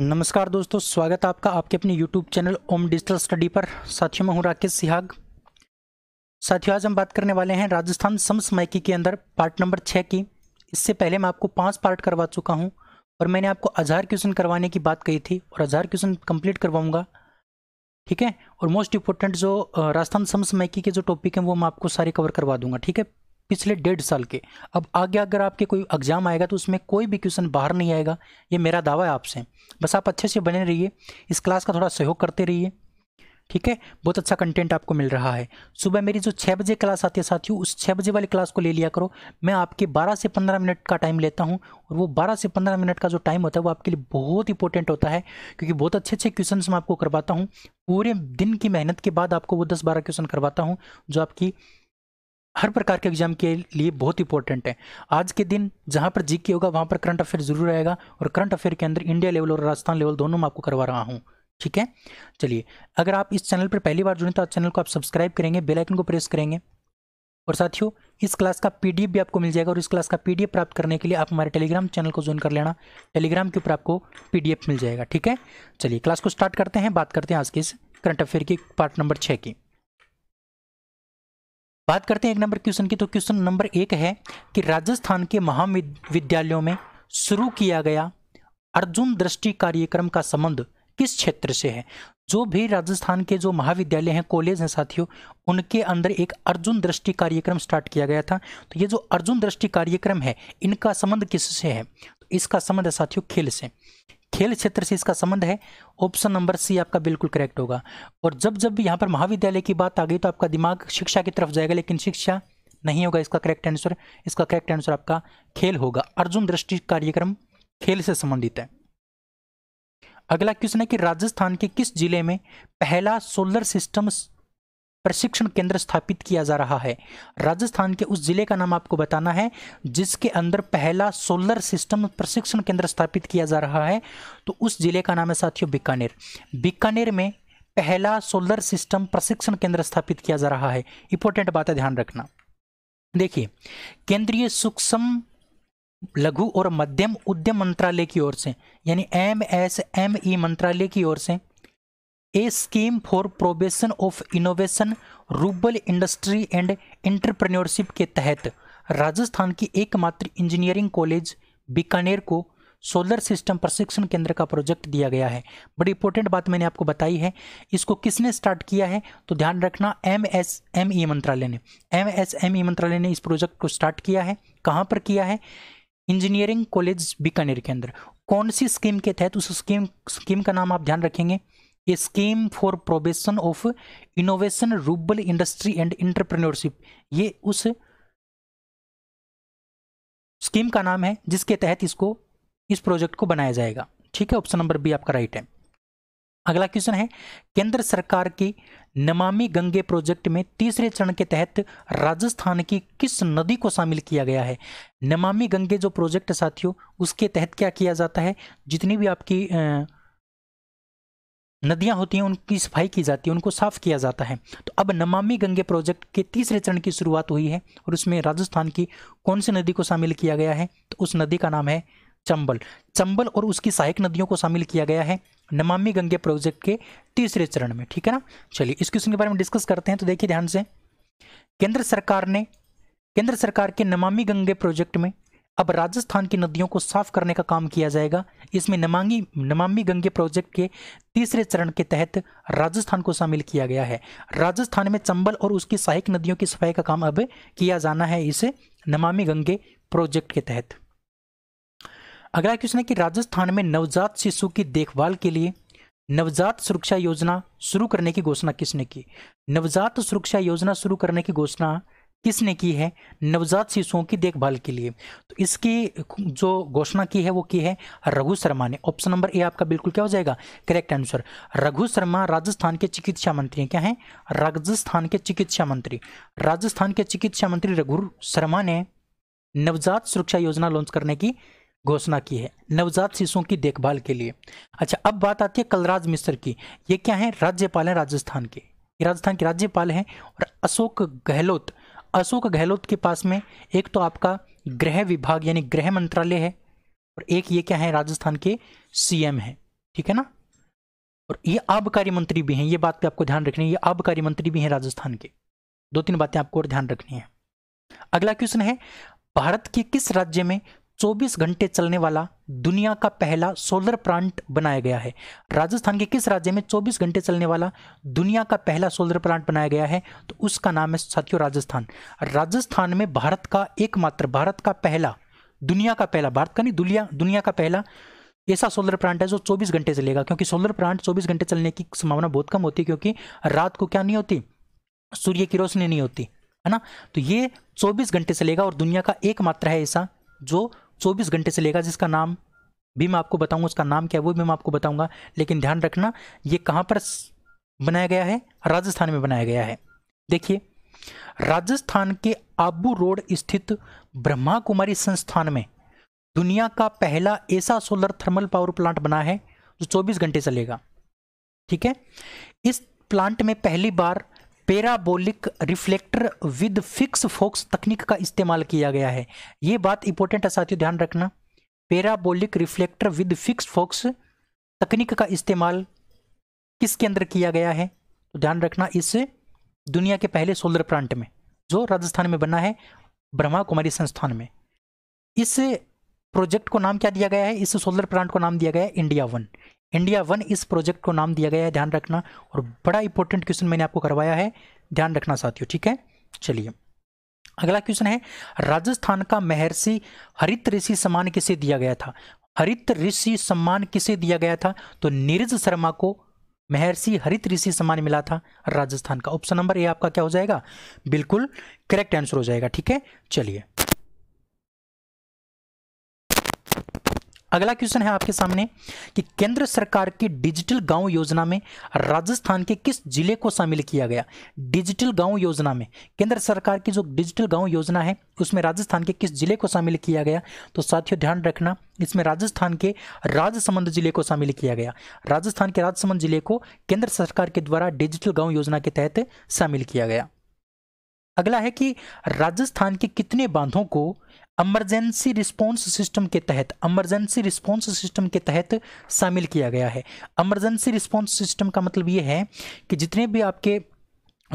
नमस्कार दोस्तों स्वागत है आपका आपके अपने YouTube channel Om digital study पर साथियों में हूँ राकेश सिहाग साथियों आज हम बात करने वाले हैं राजस्थान समसमयकी के अंदर पार्ट नंबर छः की इससे पहले मैं आपको पांच पार्ट करवा चुका हूँ और मैंने आपको हज़ार क्वेश्चन करवाने की बात कही थी और हज़ार क्वेश्चन कम्प्लीट करवाऊँगा ठीक है और मोस्ट इम्पोर्टेंट जो राजस्थान समसमयकी के जो टॉपिक हैं वो मैं आपको सारे कवर करवा दूंगा ठीक है पिछले डेढ़ साल के अब आगे अगर आपके कोई एग्ज़ाम आएगा तो उसमें कोई भी क्वेश्चन बाहर नहीं आएगा ये मेरा दावा है आपसे बस आप अच्छे से बने रहिए इस क्लास का थोड़ा सहयोग करते रहिए ठीक है बहुत अच्छा कंटेंट आपको मिल रहा है सुबह मेरी जो छः बजे क्लास आती है साथियों उस छः बजे वाली क्लास को ले लिया करो मैं आपके 12 से 15 मिनट का टाइम लेता हूं और वो 12 से 15 मिनट का जो टाइम होता है वो आपके लिए बहुत इंपॉर्टेंट होता है क्योंकि बहुत अच्छे अच्छे क्वेश्चन मैं आपको करवाता हूँ पूरे दिन की मेहनत के बाद आपको वो दस बारह क्वेश्चन करवाता हूँ जो आपकी हर प्रकार के एग्जाम के लिए बहुत इंपॉर्टेंट है आज के दिन जहाँ पर जीके होगा वहाँ पर करंट अफेयर जरूर रहेगा और करंट अफेयर के अंदर इंडिया लेवल और राजस्थान लेवल दोनों में आपको करवा रहा हूँ ठीक है चलिए अगर आप इस चैनल पर पहली बार जुड़े तो आप चैनल को आप सब्सक्राइब करेंगे बेलाइकन को प्रेस करेंगे और साथियों इस क्लास का पीडीएफ भी आपको मिल जाएगा और इस क्लास का पीडीएफ प्राप्त करने के लिए आप हमारे टेलीग्राम चैनल को ज्वाइन कर लेना टेलीग्राम के ऊपर आपको पीडीएफ मिल जाएगा ठीक है चलिए क्लास को स्टार्ट करते हैं बात करते हैं आज के इस करंट अफेयर की पार्ट नंबर छः की बात करते हैं एक नंबर क्वेश्चन की तो क्वेश्चन नंबर एक है कि राजस्थान के महाविद्यालयों में शुरू किया गया अर्जुन दृष्टि कार्यक्रम का संबंध किस क्षेत्र से है जो भी राजस्थान के जो महाविद्यालय हैं कॉलेज हैं साथियों उनके अंदर एक अर्जुन दृष्टि कार्यक्रम स्टार्ट किया गया था तो ये जो अर्जुन दृष्टि कार्यक्रम है इनका संबंध किससे है तो इसका संबंध है साथियों खेल से खेल क्षेत्र से इसका संबंध है ऑप्शन नंबर सी आपका बिल्कुल करेक्ट होगा और जब जब भी यहाँ पर महाविद्यालय की बात आ गई तो आपका दिमाग शिक्षा की तरफ जाएगा लेकिन शिक्षा नहीं होगा इसका करेक्ट आंसर इसका करेक्ट आंसर आपका खेल होगा अर्जुन दृष्टि कार्यक्रम खेल से संबंधित है अगला क्वेश्चन है कि राजस्थान के किस जिले में पहला सोलर सिस्टम प्रशिक्षण केंद्र स्थापित किया जा रहा है राजस्थान के उस जिले का नाम आपको बताना है जिसके अंदर पहला सोलर सिस्टम प्रशिक्षण केंद्र स्थापित किया जा रहा है तो उस जिले का नाम है साथियों बीकानेर बीकानेर में पहला सोलर सिस्टम प्रशिक्षण केंद्र स्थापित किया जा रहा है इंपॉर्टेंट बात है ध्यान रखना देखिए केंद्रीय सूक्ष्म लघु और मध्यम उद्यम मंत्रालय की ओर से यानी एम एस एम ई मंत्रालय की ओर से a scheme for probation of innovation रूबल इंडस्ट्री एंड एंटरप्रेन्योरशिप के तहत राजस्थान की एकमात्र इंजीनियरिंग कॉलेज बीकानेर को सोलर सिस्टम प्रशिक्षण केंद्र का प्रोजेक्ट दिया गया है बड़ी इंपॉर्टेंट बात मैंने आपको बताई है इसको किसने स्टार्ट किया है तो ध्यान रखना एम एस एम ई मंत्रालय ने एम एस एम ई मंत्रालय ने इस प्रोजेक्ट को स्टार्ट किया है कहाँ पर किया है इंजीनियरिंग कॉलेज बीकानेर के अंदर कौन सी स्कीम के तहत उस स्कीम स्कीम का नाम आप ध्यान रखेंगे a scheme for probation of innovation रूबल इंडस्ट्री एंड इंटरप्रेन्योरशिप ये उस स्कीम का नाम है जिसके तहत इसको इस प्रोजेक्ट को बनाया जाएगा ठीक है ऑप्शन नंबर बी आपका राइट है अगला क्वेश्चन है केंद्र सरकार की नमामि गंगे प्रोजेक्ट में तीसरे चरण के तहत राजस्थान की किस नदी को शामिल किया गया है नमामि गंगे जो प्रोजेक्ट साथियों उसके तहत क्या किया जाता है जितनी भी आपकी आ, नदियां होती हैं उनकी सफाई की जाती है उनको साफ किया जाता है तो अब नमामि गंगे प्रोजेक्ट के तीसरे चरण की शुरुआत हुई है और उसमें राजस्थान की कौन सी नदी को शामिल किया गया है तो उस नदी का नाम है चंबल चंबल और उसकी सहायक नदियों को शामिल किया गया है नमामि गंगे प्रोजेक्ट के तीसरे चरण में ठीक है ना चलिए इस क्वेश्चन के बारे में डिस्कस करते हैं तो देखिए ध्यान से केंद्र सरकार ने केंद्र सरकार के नमामि गंगे प्रोजेक्ट में अब राजस्थान की नदियों को साफ करने का काम किया जाएगा इसमें नमांगी नमामी गंगे प्रोजेक्ट के तीसरे चरण के तहत राजस्थान को शामिल किया गया है राजस्थान में चंबल और उसकी सहायक नदियों की सफाई का काम अब किया जाना है इस नमामि गंगे प्रोजेक्ट के तहत अगला क्वेश्चन है कि राजस्थान में नवजात शिशु की देखभाल के लिए नवजात सुरक्षा योजना शुरू करने की घोषणा किसने की नवजात सुरक्षा योजना शुरू करने की घोषणा किसने की है नवजात शिशुओं की देखभाल के लिए तो इसकी जो घोषणा की है वो की है रघु शर्मा ने ऑप्शन नंबर ए आपका बिल्कुल क्या हो जाएगा करेक्ट आंसर रघु शर्मा राजस्थान के चिकित्सा मंत्री क्या हैं राजस्थान के चिकित्सा मंत्री राजस्थान के चिकित्सा मंत्री रघु शर्मा ने नवजात सुरक्षा योजना लॉन्च करने की घोषणा की है नवजात शिशुओं की देखभाल के लिए अच्छा अब बात आती है कलराज मिश्र की ये क्या है राज्यपाल है राजस्थान के राजस्थान के राज्यपाल हैं और अशोक गहलोत अशोक गहलोत के पास में एक तो आपका गृह विभाग यानी गृह मंत्रालय है और एक ये क्या है राजस्थान के सीएम है ठीक है ना और ये आबकारी मंत्री भी हैं ये बात पे आपको ध्यान रखनी है ये आबकारी मंत्री भी हैं राजस्थान के दो तीन बातें आपको और ध्यान रखनी है अगला क्वेश्चन है भारत के किस राज्य में 24 घंटे चलने वाला दुनिया का पहला सोलर प्लांट बनाया गया है राजस्थान के किस राज्य में 24 घंटे चलने वाला दुनिया का पहला सोलर प्लांट बनाया गया है तो उसका नाम है साथियों राजस्थान राजस्थान में भारत का एकमात्र भारत का पहला दुनिया का पहला भारत का नहीं दुनिया दुनिया का पहला ऐसा सोलर प्लांट है जो 24 घंटे चलेगा क्योंकि सोलर प्लांट 24 घंटे चलने की संभावना बहुत कम होती है क्योंकि रात को क्या नहीं होती सूर्य की रोशनी नहीं होती है ना तो ये 24 घंटे चलेगा और दुनिया का एकमात्र है ऐसा जो चौबीस घंटे से लेगा जिसका नाम भी मैं आपको बताऊंगा उसका नाम क्या है वो भी मैं आपको बताऊंगा लेकिन ध्यान रखना ये कहाँ पर बनाया गया है राजस्थान में बनाया गया है देखिए राजस्थान के आबू रोड स्थित ब्रह्मा कुमारी संस्थान में दुनिया का पहला ऐसा सोलर थर्मल पावर प्लांट बना है जो 24 घंटे चलेगा ठीक है इस प्लांट में पहली बार parabolic reflector with fix focus तकनीक का इस्तेमाल किया गया है ये बात इंपॉर्टेंट है साथियों ध्यान रखना parabolic reflector with fix focus तकनीक का इस्तेमाल किसके अंदर किया गया है तो ध्यान रखना इस दुनिया के पहले सोलर प्लांट में जो राजस्थान में बना है ब्रह्मा कुमारी संस्थान में इस प्रोजेक्ट को नाम क्या दिया गया है इस सोलर प्लांट को नाम दिया गया है इंडिया वन इंडिया वन इस प्रोजेक्ट को नाम दिया गया है ध्यान रखना और बड़ा इंपॉर्टेंट क्वेश्चन मैंने आपको करवाया है ध्यान रखना साथियों ठीक है चलिए अगला क्वेश्चन है राजस्थान का महर्षि हरित ऋषि सम्मान किसे दिया गया था हरित ऋषि सम्मान किसे दिया गया था तो नीरज शर्मा को महर्षि हरित ऋषि सम्मान मिला था राजस्थान का ऑप्शन नंबर ए आपका क्या हो जाएगा बिल्कुल करेक्ट आंसर हो जाएगा ठीक है चलिए अगला क्वेश्चन है आपके सामने कि केंद्र सरकार की डिजिटल गांव योजना में राजस्थान के किस जिले को शामिल किया गया डिजिटल गांव योजना में केंद्र सरकार की जो डिजिटल गांव योजना है उसमें राजस्थान के किस जिले को शामिल किया गया तो साथियों ध्यान रखना इसमें राजस्थान के राजसमंद जिले को शामिल किया गया राजस्थान के राजसमंद जिले को केंद्र सरकार के द्वारा डिजिटल गाँव योजना के तहत शामिल किया गया अगला है कि राजस्थान के कितने बांधों को एमरजेंसी रिस्पॉन्स सिस्टम के तहत एमरजेंसी रिस्पॉन्स सिस्टम के तहत शामिल किया गया है एमरजेंसी रिस्पॉन्स सिस्टम का मतलब ये है कि जितने भी आपके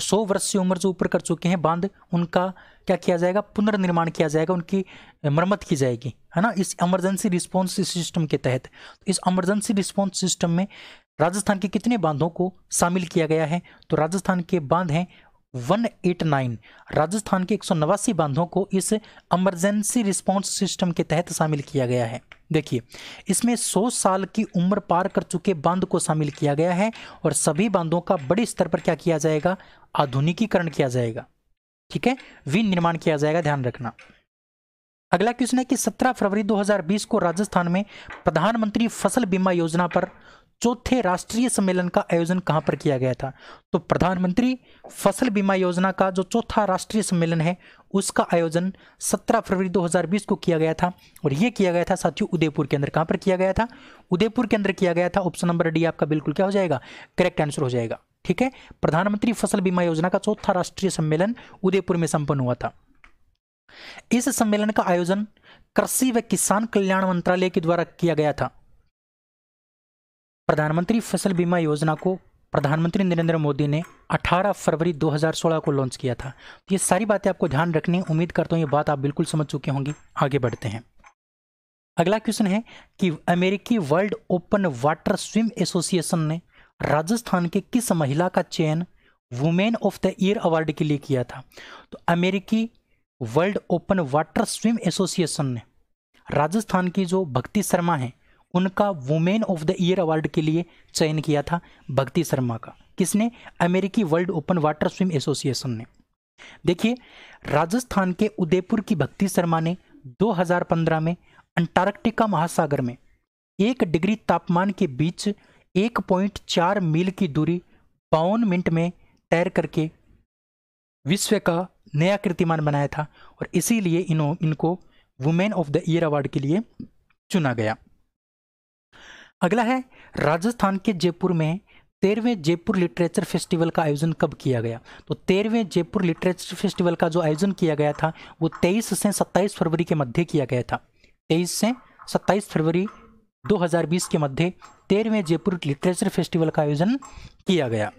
सौ वर्ष से उम्र जो ऊपर कर चुके हैं बांध उनका क्या किया जाएगा पुनर्निर्माण किया जाएगा उनकी मरम्मत की जाएगी है ना इस एमरजेंसी रिस्पॉन्स सिस्टम के तहत तो इस एमरजेंसी रिस्पॉन्स सिस्टम में राजस्थान के कितने बांधों को शामिल किया गया है तो राजस्थान के बांध हैं 189 राजस्थान के एक बांधों को इस इमरजेंसी रिस्पांस सिस्टम के तहत शामिल किया गया है देखिए इसमें 100 साल की उम्र पार कर चुके बांध को शामिल किया गया है और सभी बांधों का बड़े स्तर पर क्या किया जाएगा आधुनिकीकरण किया जाएगा ठीक है विनिर्माण किया जाएगा ध्यान रखना अगला क्वेश्चन है कि 17 फरवरी 2020 को राजस्थान में प्रधानमंत्री फसल बीमा योजना पर चौथे राष्ट्रीय सम्मेलन का आयोजन कहाँ पर किया गया था तो प्रधानमंत्री फसल बीमा योजना का जो चौथा राष्ट्रीय सम्मेलन है उसका आयोजन 17 फरवरी 2020 को किया गया था और यह किया गया था साथियों उदयपुर के अंदर कहाँ पर किया गया था उदयपुर के अंदर किया गया था ऑप्शन नंबर डी आपका बिल्कुल क्या हो जाएगा करेक्ट आंसर हो जाएगा ठीक है प्रधानमंत्री फसल बीमा योजना का चौथा राष्ट्रीय सम्मेलन उदयपुर में संपन्न हुआ था इस सम्मेलन का आयोजन कृषि व किसान कल्याण मंत्रालय के द्वारा किया गया था प्रधानमंत्री फसल बीमा योजना को प्रधानमंत्री नरेंद्र मोदी ने 18 फरवरी 2016 को लॉन्च किया था ये सारी बातें आपको ध्यान रखनी उम्मीद करता हूँ ये बात आप बिल्कुल समझ चुके होंगे आगे बढ़ते हैं अगला क्वेश्चन है कि अमेरिकी world open water swim association ने राजस्थान के किस महिला का चयन women of the year award के लिए किया था तो अमेरिकी world open water swim association ने राजस्थान की जो भक्ति शर्मा हैं उनका women of the year award के लिए चयन किया था भक्ति शर्मा का किसने अमेरिकी world open water swim association ने देखिए राजस्थान के उदयपुर की भक्ति शर्मा ने 2015 में अंटार्कटिका महासागर में एक डिग्री तापमान के बीच 1.4 मील की दूरी बावन मिनट में तैर करके विश्व का नया कीर्तिमान बनाया था और इसीलिए इन्हों इनको women of the year award के लिए चुना गया अगला है राजस्थान के जयपुर में तेरहवें जयपुर लिटरेचर फेस्टिवल का आयोजन कब किया गया तो तेरहवें जयपुर लिटरेचर फेस्टिवल का जो आयोजन किया गया था वो तेईस से सत्ताईस फरवरी के मध्य किया गया था तेईस से सत्ताईस फरवरी 2020 के मध्य तेरहवें जयपुर लिटरेचर फेस्टिवल का आयोजन किया गया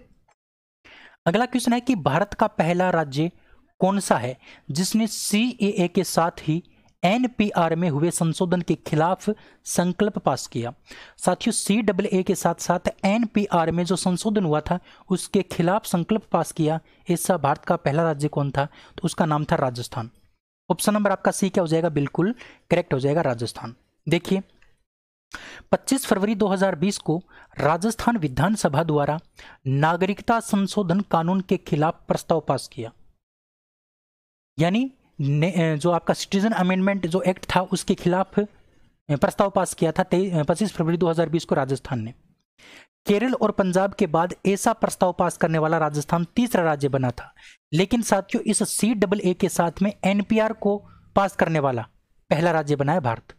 अगला क्वेश्चन है कि भारत का पहला राज्य कौन सा है जिसने सी के साथ ही एनपीआर में हुए संशोधन के खिलाफ संकल्प पास किया साथियों सी डब्ल ए के साथ साथ एनपीआर में जो संशोधन हुआ था उसके खिलाफ संकल्प पास किया ऐसा भारत का पहला राज्य कौन था तो उसका नाम था राजस्थान ऑप्शन नंबर आपका सी क्या हो जाएगा बिल्कुल करेक्ट हो जाएगा राजस्थान देखिए 25 फरवरी 2020 को राजस्थान विधानसभा द्वारा नागरिकता संशोधन कानून के खिलाफ प्रस्ताव पास किया यानी जो आपका सिटीजन अमेंडमेंट जो एक्ट था उसके खिलाफ प्रस्ताव पास किया था तेईस पच्चीस फरवरी 2020 को राजस्थान ने केरल और पंजाब के बाद ऐसा प्रस्ताव पास करने वाला राजस्थान तीसरा राज्य बना था लेकिन साथियों इस सी डबल ए के साथ में एनपीआर को पास करने वाला पहला राज्य बना है भारत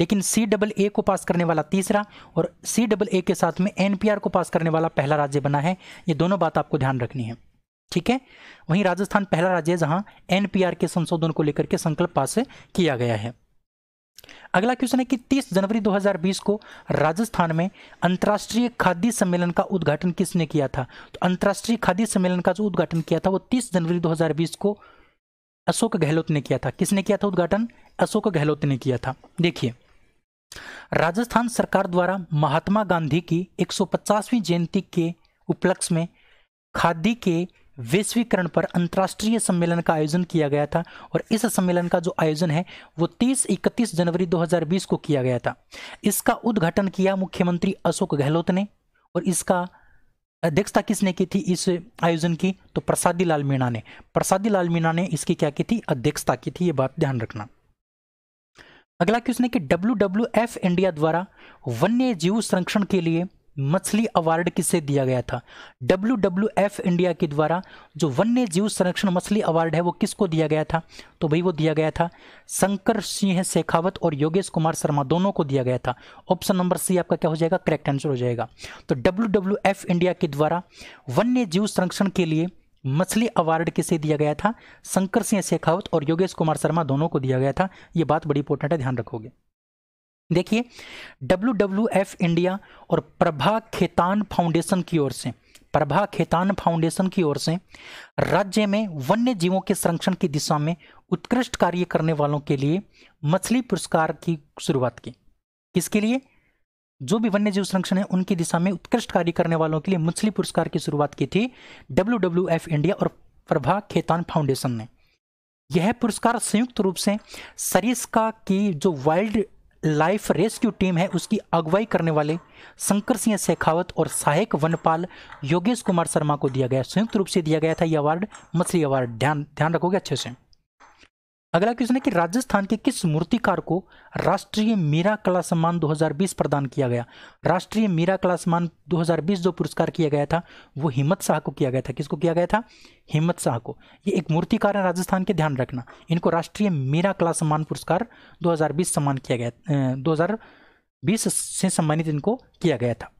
लेकिन सी डबल ए को पास करने वाला तीसरा और सी डबल ए के साथ में एनपीआर को पास करने वाला पहला राज्य बना है ये दोनों बात आपको ध्यान रखनी है ठीक है वहीं राजस्थान पहला राज्य है जहां एनपीआर के संशोधन को लेकर के संकल्प पास किया गया है अगला क्वेश्चन है कि 30 जनवरी 2020 को राजस्थान में अंतर्राष्ट्रीय खाद्य सम्मेलन का उद्घाटन किसने किया था तो अंतर्राष्ट्रीय खाद्य सम्मेलन का जो उद्घाटन किया था वो 30 जनवरी 2020 को अशोक गहलोत ने किया था किसने किया था उद्घाटन अशोक गहलोत ने किया था देखिए राजस्थान सरकार द्वारा महात्मा गांधी की एक जयंती के उपलक्ष्य में खादी के वैश्वीकरण पर अंतर्राष्ट्रीय सम्मेलन का आयोजन किया गया था और इस सम्मेलन का जो आयोजन है वो 30 31 जनवरी 2020 को किया गया था इसका उद्घाटन किया मुख्यमंत्री अशोक गहलोत ने और इसका अध्यक्षता किसने की थी इस आयोजन की तो प्रसादी लाल मीणा ने प्रसादी लाल मीणा ने इसकी क्या की थी अध्यक्षता की थी ये बात ध्यान रखना अगला क्वेश्चन है कि डब्ल्यू इंडिया द्वारा वन्य जीव संरक्षण के लिए मछली अवार्ड किसे दिया गया था डब्ल्यू डब्ल्यू एफ इंडिया के द्वारा जो वन्य जीव संरक्षण मछली अवार्ड है वो किसको दिया गया था तो भाई वो दिया गया था शंकर सिंह शेखावत और योगेश कुमार शर्मा दोनों को दिया गया था ऑप्शन नंबर सी आपका क्या हो जाएगा करेक्ट आंसर हो जाएगा तो डब्ल्यू डब्ल्यू एफ इंडिया के द्वारा वन्य जीव संरक्षण के लिए मछली अवार्ड किसे दिया गया था शंकर सिंह शेखावत और योगेश कुमार शर्मा दोनों को दिया गया था ये बात बड़ी इंपॉर्टेंट है ध्यान रखोगे देखिए डब्ल्यू डब्ल्यू एफ इंडिया और प्रभा खेतान फाउंडेशन की ओर से प्रभा खेतान फाउंडेशन की ओर से राज्य में वन्य जीवों के संरक्षण की दिशा में उत्कृष्ट कार्य करने वालों के लिए मछली पुरस्कार की शुरुआत की किसके लिए जो भी वन्य जीव संरक्षण है उनकी दिशा में उत्कृष्ट कार्य करने वालों के लिए मछली पुरस्कार की शुरुआत की थी डब्ल्यू डब्ल्यू एफ इंडिया और प्रभा खेतान फाउंडेशन ने यह पुरस्कार संयुक्त रूप से सरिस्का की जो वाइल्ड लाइफ रेस्क्यू टीम है उसकी अगुवाई करने वाले शंकर सिंह शेखावत और सहायक वनपाल योगेश कुमार शर्मा को दिया गया संयुक्त रूप से दिया गया था यह अवार्ड मछली अवार्ड ध्यान ध्यान रखोगे अच्छे से अगला क्वेश्चन है कि राजस्थान के किस मूर्तिकार को राष्ट्रीय मीरा कला सम्मान 2020 प्रदान किया गया राष्ट्रीय मीरा कला सम्मान 2020 जो पुरस्कार किया गया था वो हिम्मत शाह को किया गया था किसको किया गया था हिम्मत शाह को ये एक मूर्तिकार है राजस्थान के ध्यान रखना इनको राष्ट्रीय मीरा कला सम्मान पुरस्कार दो सम्मान किया गया दो से सम्मानित इनको किया गया था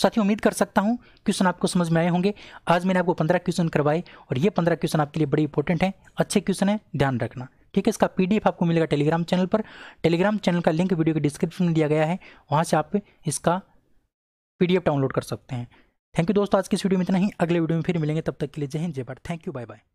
साथियों उम्मीद कर सकता हूँ क्वेश्चन आपको समझ में आए होंगे आज मैंने आपको पंद्रह क्वेश्चन करवाए और ये पंद्रह क्वेश्चन आपके लिए बड़े इंपॉर्टेंट हैं अच्छे क्वेश्चन हैं ध्यान रखना ठीक है इसका पीडीएफ आपको मिलेगा टेलीग्राम चैनल पर टेलीग्राम चैनल का लिंक वीडियो के डिस्क्रिप्शन में दिया गया है वहाँ से आप इसका पी डाउनलोड कर सकते हैं थैंक यू दोस्तों आज की इस वीडियो में इतना ही अगले वीडियो में फिर मिलेंगे तब तक के लिए जय हिंद जय Bharat thank you bye bye